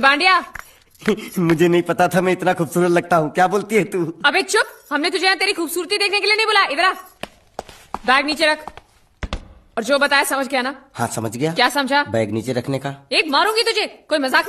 बांडिया मुझे नहीं पता था मैं इतना खूबसूरत लगता हूँ क्या बोलती है तू अबे चुप हमने तुझे यहाँ तेरी खूबसूरती देखने के लिए नहीं बोला इधर बैग नीचे रख और जो बताया समझ गया ना हाँ समझ गया क्या समझा बैग नीचे रखने का एक मारूंगी तुझे कोई मजाक